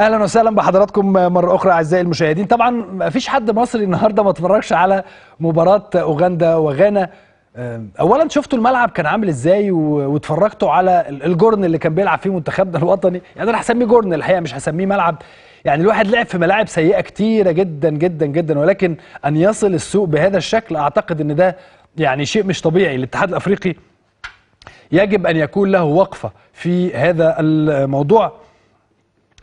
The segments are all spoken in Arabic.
اهلا وسهلا بحضراتكم مره اخرى اعزائي المشاهدين طبعا ما فيش حد مصري النهارده ما اتفرجش على مباراه اوغندا وغانا آه، اولا شفتوا الملعب كان عامل ازاي واتفرجتوا على الجورن اللي كان بيلعب فيه منتخبنا الوطني يعني انا هسميه جورن الحقيقه مش هسميه ملعب يعني الواحد لعب في ملاعب سيئه كتيره جدا جدا جدا ولكن ان يصل السوق بهذا الشكل اعتقد ان ده يعني شيء مش طبيعي الاتحاد الافريقي يجب ان يكون له وقفه في هذا الموضوع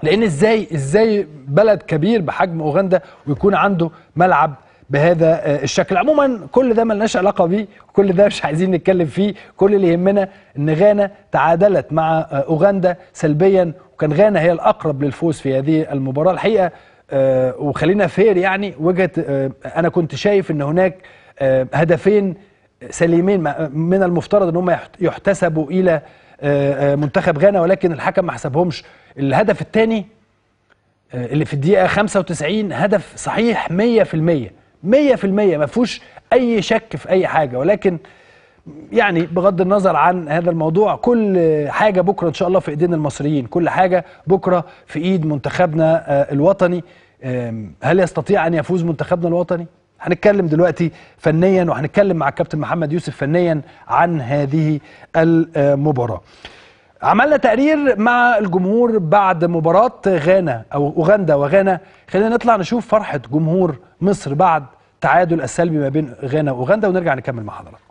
لان ازاي ازاي بلد كبير بحجم اوغندا ويكون عنده ملعب بهذا آه، الشكل عموما كل ده ملناش علاقه بيه كل ده مش عايزين نتكلم فيه كل اللي يهمنا ان غانا تعادلت مع آه، اوغندا سلبيا وكان غانا هي الاقرب للفوز في هذه المباراه الحقيقه آه، وخلينا فير يعني وجهه انا كنت شايف ان هناك هدفين سليمين من المفترض ان هم يحتسبوا الى آه، آه، منتخب غانا ولكن الحكم ما حسبهمش الهدف الثاني آه، اللي في الدقيقه 95 هدف صحيح 100% 100% ما فيهوش اي شك في اي حاجه ولكن يعني بغض النظر عن هذا الموضوع كل حاجه بكره ان شاء الله في ايدين المصريين كل حاجه بكره في ايد منتخبنا الوطني هل يستطيع ان يفوز منتخبنا الوطني هنتكلم دلوقتي فنيا وهنتكلم مع الكابتن محمد يوسف فنيا عن هذه المباراه عملنا تقرير مع الجمهور بعد مباراة غانا أو أوغندا وغانا خلينا نطلع نشوف فرحة جمهور مصر بعد تعادل السلبي ما بين غانا وأوغندا ونرجع نكمل مع حضراتكم